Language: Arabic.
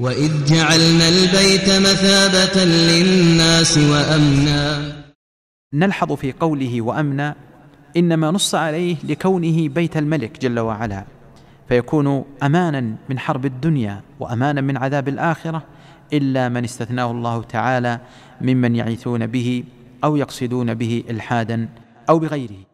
وإذ جعلنا البيت مثابة للناس وأمنا نلحظ في قوله وأمنا إنما نص عليه لكونه بيت الملك جل وعلا فيكون أمانا من حرب الدنيا وأمانا من عذاب الآخرة إلا من استثناه الله تعالى ممن يعيثون به أو يقصدون به إلحادا أو بغيره